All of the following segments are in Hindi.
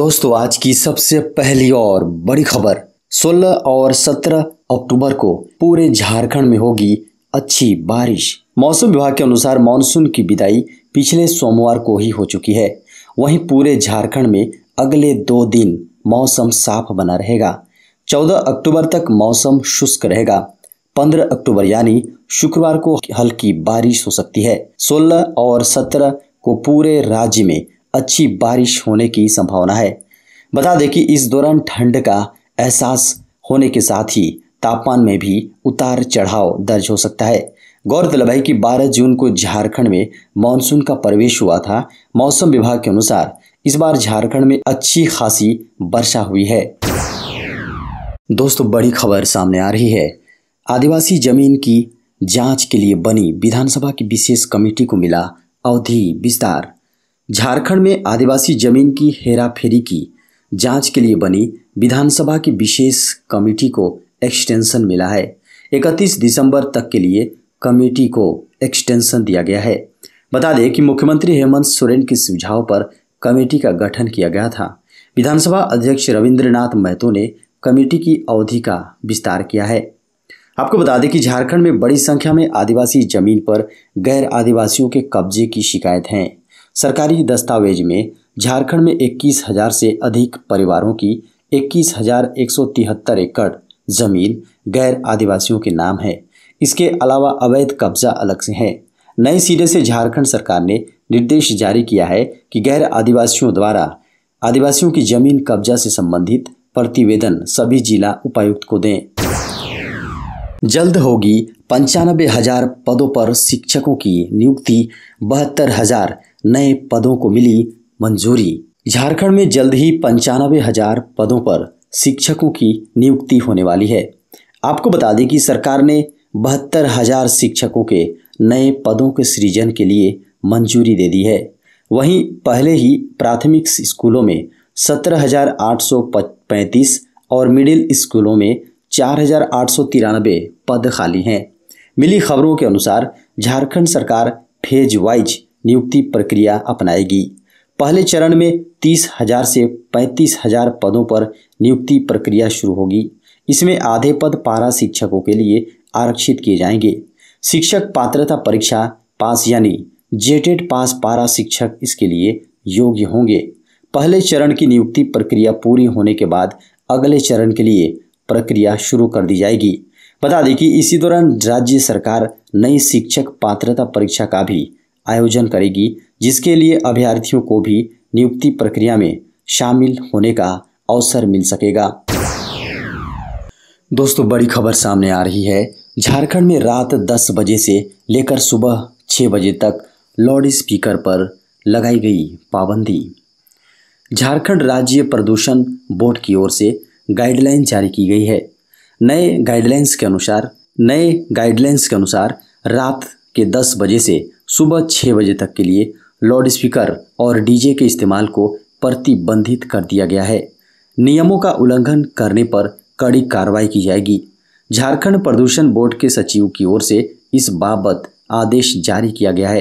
दोस्तों आज की सबसे पहली और बड़ी खबर 16 और 17 अक्टूबर को पूरे झारखंड में होगी अच्छी बारिश मौसम विभाग के अनुसार मानसून की विदाई पिछले सोमवार को ही हो चुकी है वहीं पूरे झारखंड में अगले दो दिन मौसम साफ बना रहेगा 14 अक्टूबर तक मौसम शुष्क रहेगा 15 अक्टूबर यानी शुक्रवार को हल्की बारिश हो सकती है 16 और 17 को पूरे राज्य में अच्छी बारिश होने की संभावना है बता दें कि इस दौरान ठंड का एहसास होने के साथ ही तापमान में भी उतार चढ़ाव दर्ज हो सकता है गौरतलब है कि 12 जून को झारखंड में मानसून का प्रवेश हुआ था मौसम विभाग के अनुसार इस बार झारखंड में अच्छी खासी वर्षा हुई है दोस्तों बड़ी खबर सामने आ रही है आदिवासी जमीन की जांच के लिए बनी विधानसभा की विशेष कमेटी को मिला अवधि विस्तार झारखंड में आदिवासी जमीन की हेराफेरी की जांच के लिए बनी विधानसभा की विशेष कमेटी को एक्सटेंशन मिला है 31 दिसंबर तक के लिए कमेटी को एक्सटेंशन दिया गया है बता दें कि मुख्यमंत्री हेमंत सोरेन के सुझाव पर कमेटी का गठन किया गया था विधानसभा अध्यक्ष रविंद्रनाथ महतो ने कमेटी की अवधि का विस्तार किया है आपको बता दें कि झारखंड में बड़ी संख्या में आदिवासी जमीन पर गैर आदिवासियों के कब्जे की शिकायत हैं सरकारी दस्तावेज में झारखंड में इक्कीस हजार से अधिक परिवारों की इक्कीस हजार एक सौ तिहत्तर एकड़ जमीन गैर आदिवासियों के नाम है इसके अलावा अवैध कब्जा अलग से है नए सिरे से झारखंड सरकार ने निर्देश जारी किया है कि गैर आदिवासियों द्वारा आदिवासियों की जमीन कब्जा से संबंधित प्रतिवेदन सभी जिला उपायुक्त को दें जल्द होगी पंचानबे हजार पदों पर शिक्षकों की नियुक्ति बहत्तर हजार नए पदों को मिली मंजूरी झारखंड में जल्द ही पंचानबे हजार पदों पर शिक्षकों की नियुक्ति होने वाली है आपको बता दें कि सरकार ने बहत्तर हजार शिक्षकों के नए पदों के सृजन के लिए मंजूरी दे दी है वहीं पहले ही प्राथमिक स्कूलों में सत्रह हजार आठ सौ पैंतीस और मिडिल स्कूलों में चार हजार आठ सौ तिरानबे पद खाली हैं मिली खबरों के अनुसार झारखंड सरकार फेज वाइज नियुक्ति प्रक्रिया अपनाएगी पहले चरण में तीस हजार से पैंतीस हजार पदों पर नियुक्ति प्रक्रिया शुरू होगी इसमें आधे पद पारा शिक्षकों के लिए आरक्षित किए जाएंगे शिक्षक पात्रता परीक्षा पास यानी जेटेड पास पारा शिक्षक इसके लिए योग्य होंगे पहले चरण की नियुक्ति प्रक्रिया पूरी होने के बाद अगले चरण के लिए प्रक्रिया शुरू कर दी जाएगी बता दें कि इसी दौरान राज्य सरकार नई शिक्षक पात्रता परीक्षा का भी आयोजन करेगी जिसके लिए अभ्यर्थियों को भी नियुक्ति प्रक्रिया में शामिल होने का अवसर मिल सकेगा दोस्तों बड़ी खबर सामने आ रही है झारखंड में रात 10 बजे से लेकर सुबह 6 बजे तक लाउड स्पीकर पर लगाई गई पाबंदी झारखंड राज्य प्रदूषण बोर्ड की ओर से गाइडलाइन जारी की गई है नए गाइडलाइंस के अनुसार नए गाइडलाइंस के अनुसार रात के 10 बजे से सुबह छः बजे तक के लिए लाउड स्पीकर और डीजे के इस्तेमाल को प्रतिबंधित कर दिया गया है नियमों का उल्लंघन करने पर कड़ी कार्रवाई की जाएगी झारखंड प्रदूषण बोर्ड के सचिव की ओर से इस बाबत आदेश जारी किया गया है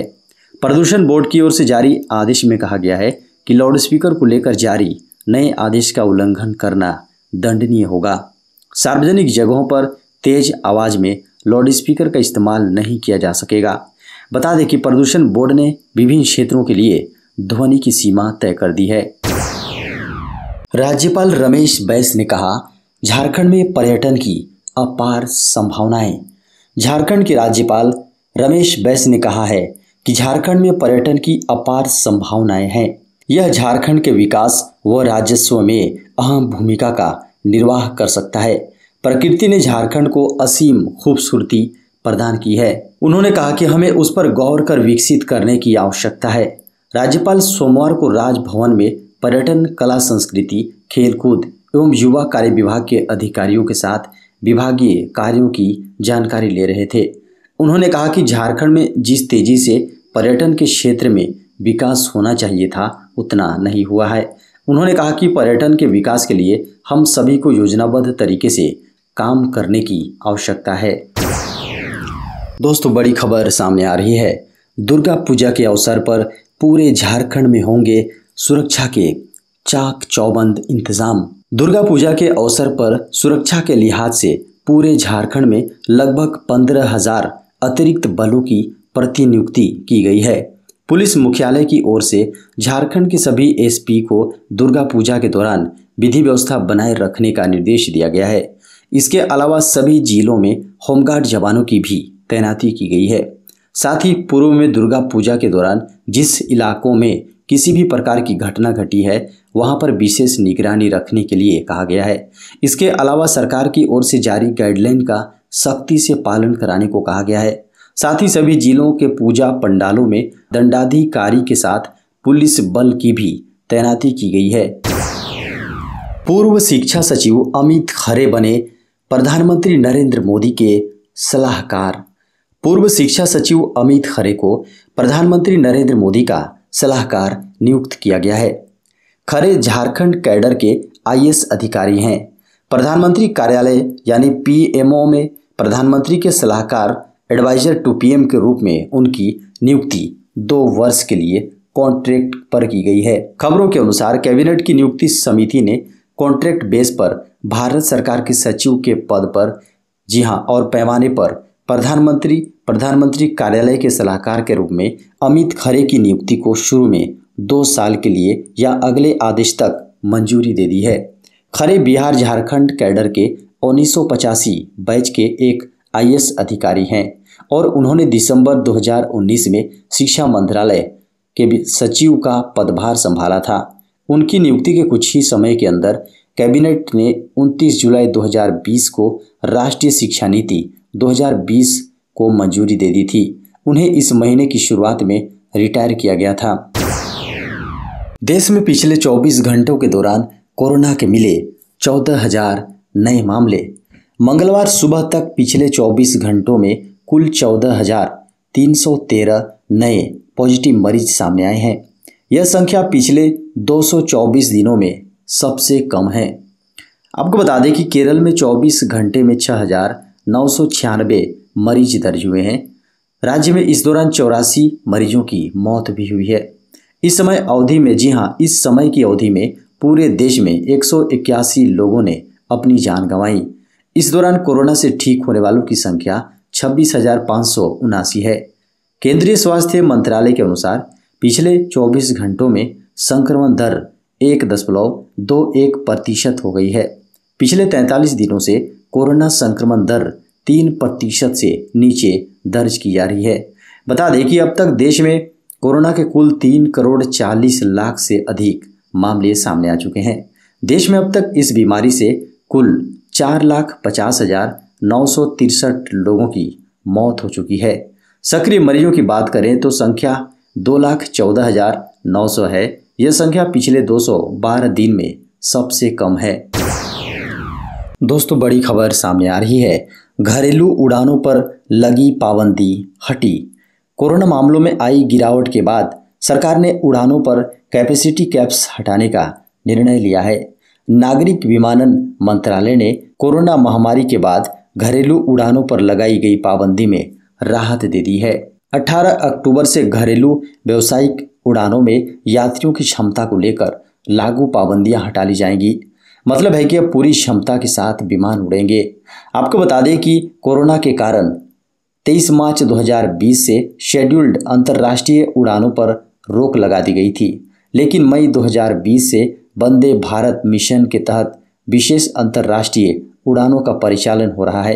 प्रदूषण बोर्ड की ओर से जारी आदेश में कहा गया है कि लाउडस्पीकर को लेकर जारी नए आदेश का उल्लंघन करना दंडनीय होगा सार्वजनिक जगहों पर तेज आवाज़ में लाउडस्पीकर का इस्तेमाल नहीं किया जा सकेगा बता दें कि प्रदूषण बोर्ड ने विभिन्न क्षेत्रों के लिए ध्वनि की सीमा तय कर दी है राज्यपाल रमेश बैस ने कहा झारखंड में पर्यटन की अपार संभावनाएं झारखंड के राज्यपाल रमेश बैस ने कहा है कि झारखंड में पर्यटन की अपार संभावनाएं हैं यह झारखंड के विकास व राजस्व में अहम भूमिका का निर्वाह कर सकता है प्रकृति ने झारखंड को असीम खूबसूरती प्रदान की है उन्होंने कहा कि हमें उस पर गौर कर विकसित करने की आवश्यकता है राज्यपाल सोमवार को राजभवन में पर्यटन कला संस्कृति खेलकूद एवं युवा कार्य विभाग के अधिकारियों के साथ विभागीय कार्यों की जानकारी ले रहे थे उन्होंने कहा कि झारखंड में जिस तेजी से पर्यटन के क्षेत्र में विकास होना चाहिए था उतना नहीं हुआ है उन्होंने कहा कि पर्यटन के विकास के लिए हम सभी को योजनाबद्ध तरीके से काम करने की आवश्यकता है दोस्तों बड़ी खबर सामने आ रही है दुर्गा पूजा के अवसर पर पूरे झारखंड में होंगे सुरक्षा के चाक चौबंद इंतजाम दुर्गा पूजा के अवसर पर सुरक्षा के लिहाज से पूरे झारखंड में लगभग पंद्रह हजार अतिरिक्त बलों की प्रतिनियुक्ति की गई है पुलिस मुख्यालय की ओर से झारखंड के सभी एसपी को दुर्गा पूजा के दौरान विधि व्यवस्था बनाए रखने का निर्देश दिया गया है इसके अलावा सभी जिलों में होमगार्ड जवानों की भी तैनाती की गई है साथ ही पूर्व में दुर्गा पूजा के दौरान जिस इलाकों में किसी भी प्रकार की घटना घटी है वहां पर विशेष निगरानी रखने के लिए कहा गया है इसके अलावा सरकार की ओर से जारी गाइडलाइन का सख्ती से पालन कराने को कहा गया है साथ ही सभी जिलों के पूजा पंडालों में दंडाधिकारी के साथ पुलिस बल की भी तैनाती की गई है पूर्व शिक्षा सचिव अमित खरे बने प्रधानमंत्री नरेंद्र मोदी के सलाहकार पूर्व शिक्षा सचिव अमित खरे को प्रधानमंत्री नरेंद्र मोदी का सलाहकार नियुक्त किया गया है खरे झारखंड कैडर के आई अधिकारी हैं प्रधानमंत्री कार्यालय यानी पी में प्रधानमंत्री के सलाहकार एडवाइजर टू पीएम के रूप में उनकी नियुक्ति दो वर्ष के लिए कॉन्ट्रैक्ट पर की गई है खबरों के अनुसार कैबिनेट की नियुक्ति समिति ने कॉन्ट्रैक्ट बेस पर भारत सरकार के सचिव के पद पर जी हाँ और पैमाने पर प्रधानमंत्री प्रधानमंत्री कार्यालय के सलाहकार के रूप में अमित खरे की नियुक्ति को शुरू में दो साल के लिए या अगले आदेश तक मंजूरी दे दी है खरे बिहार झारखंड कैडर के उन्नीस बैच के एक आई अधिकारी हैं और उन्होंने दिसंबर 2019 में शिक्षा मंत्रालय के सचिव का पदभार संभाला था उनकी नियुक्ति के कुछ ही समय के अंदर कैबिनेट ने 29 जुलाई 2020 को राष्ट्रीय शिक्षा नीति 2020 को मंजूरी दे दी थी उन्हें इस महीने की शुरुआत में रिटायर किया गया था देश में पिछले 24 घंटों के दौरान कोरोना के मिले चौदह हजार नए मामले मंगलवार सुबह तक पिछले 24 घंटों में कुल चौदह हजार तीन सौ तेरह नए पॉजिटिव मरीज सामने आए हैं यह संख्या पिछले 224 दिनों में सबसे कम है आपको बता दें कि केरल में 24 घंटे में छः हजार नौ मरीज दर्ज हुए हैं राज्य में इस दौरान चौरासी मरीजों की मौत भी हुई है इस समय अवधि में जी हाँ इस समय की अवधि में पूरे देश में एक लोगों ने अपनी जान गंवाई इस दौरान कोरोना से ठीक होने वालों की संख्या छब्बीस है केंद्रीय स्वास्थ्य मंत्रालय के अनुसार पिछले 24 घंटों में संक्रमण दर एक दशमलव दो एक प्रतिशत हो गई है पिछले 43 दिनों से कोरोना संक्रमण दर तीन प्रतिशत से नीचे दर्ज की जा रही है बता दें कि अब तक देश में कोरोना के कुल तीन करोड़ चालीस लाख से अधिक मामले सामने आ चुके हैं देश में अब तक इस बीमारी से कुल चार लाख पचास हजार नौ सौ तिरसठ लोगों की मौत हो चुकी है सक्रिय मरीजों की बात करें तो संख्या दो लाख चौदह हजार नौ सौ है यह संख्या पिछले दो सौ बारह दिन में सबसे कम है दोस्तों बड़ी खबर सामने आ रही है घरेलू उड़ानों पर लगी पाबंदी हटी कोरोना मामलों में आई गिरावट के बाद सरकार ने उड़ानों पर कैपेसिटी कैप्स हटाने का निर्णय लिया है नागरिक विमानन मंत्रालय ने कोरोना महामारी के बाद घरेलू उड़ानों पर लगाई गई पाबंदी में राहत दे दी है 18 अक्टूबर से घरेलू व्यावसायिक उड़ानों में यात्रियों की क्षमता को लेकर लागू पाबंदियां हटा ली जाएंगी मतलब है कि अब पूरी क्षमता के साथ विमान उड़ेंगे आपको बता दें कि कोरोना के कारण 23 मार्च 2020 से शेड्यूल्ड अंतर्राष्ट्रीय उड़ानों पर रोक लगा दी गई थी लेकिन मई 2020 से वंदे भारत मिशन के तहत विशेष अंतर्राष्ट्रीय उड़ानों का परिचालन हो रहा है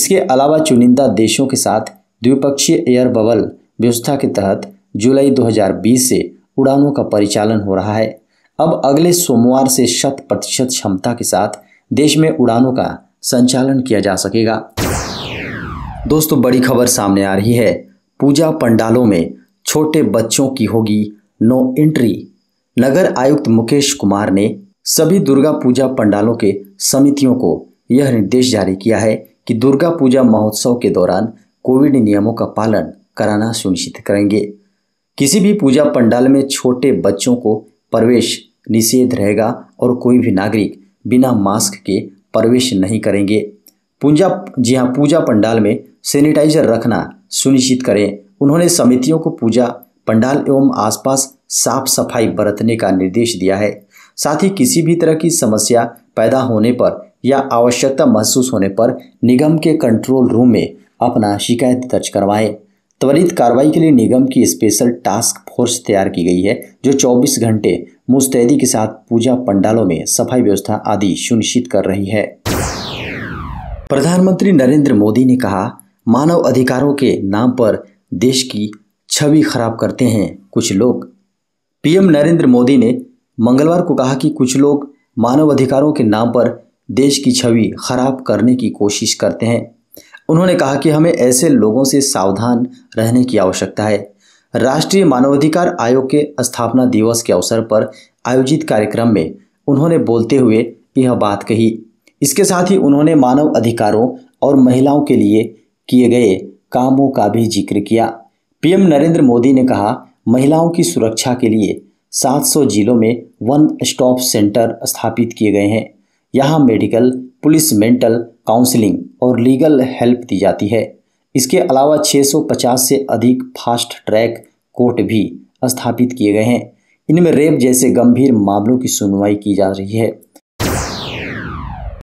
इसके अलावा चुनिंदा देशों के साथ द्विपक्षीय एयर बबल व्यवस्था के तहत जुलाई 2020 से उड़ानों का परिचालन हो रहा है अब अगले सोमवार से शत प्रतिशत क्षमता के साथ देश में उड़ानों का संचालन किया जा सकेगा दोस्तों बड़ी खबर सामने आ रही है पूजा पंडालों में छोटे बच्चों की होगी नो एंट्री नगर आयुक्त मुकेश कुमार ने सभी दुर्गा पूजा पंडालों के समितियों को यह निर्देश जारी किया है कि दुर्गा पूजा महोत्सव के दौरान कोविड नियमों का पालन कराना सुनिश्चित करेंगे किसी भी पूजा पंडाल में छोटे बच्चों को प्रवेश निषेध रहेगा और कोई भी नागरिक बिना मास्क के प्रवेश नहीं करेंगे पूजा जी हाँ पूजा पंडाल में सैनिटाइजर रखना सुनिश्चित करें उन्होंने समितियों को पूजा पंडाल एवं आसपास साफ सफाई बरतने का निर्देश दिया है साथ ही किसी भी तरह की समस्या पैदा होने पर या आवश्यकता महसूस होने पर निगम के कंट्रोल रूम में अपना शिकायत दर्ज करवाएं त्वरित कार्रवाई के लिए निगम की स्पेशल टास्क फोर्स तैयार की गई है जो 24 घंटे मुस्तैदी के साथ पूजा पंडालों में सफाई व्यवस्था आदि सुनिश्चित कर रही है प्रधानमंत्री नरेंद्र मोदी ने कहा मानव अधिकारों के नाम पर देश की छवि खराब करते हैं कुछ लोग पीएम नरेंद्र मोदी ने मंगलवार को कहा कि कुछ लोग मानव अधिकारों के नाम पर देश की छवि खराब करने की कोशिश करते हैं उन्होंने कहा कि हमें ऐसे लोगों से सावधान रहने की आवश्यकता है राष्ट्रीय मानवाधिकार आयोग के स्थापना दिवस के अवसर पर आयोजित कार्यक्रम में उन्होंने बोलते हुए यह बात कही इसके साथ ही उन्होंने मानव अधिकारों और महिलाओं के लिए किए गए कामों का भी जिक्र किया पीएम नरेंद्र मोदी ने कहा महिलाओं की सुरक्षा के लिए 700 जिलों में वन स्टॉप सेंटर स्थापित किए गए हैं यहाँ मेडिकल पुलिस मेंटल काउंसलिंग और लीगल हेल्प दी जाती है इसके अलावा 650 से अधिक फास्ट ट्रैक कोर्ट भी स्थापित किए गए हैं इनमें रेप जैसे गंभीर मामलों की सुनवाई की जा रही है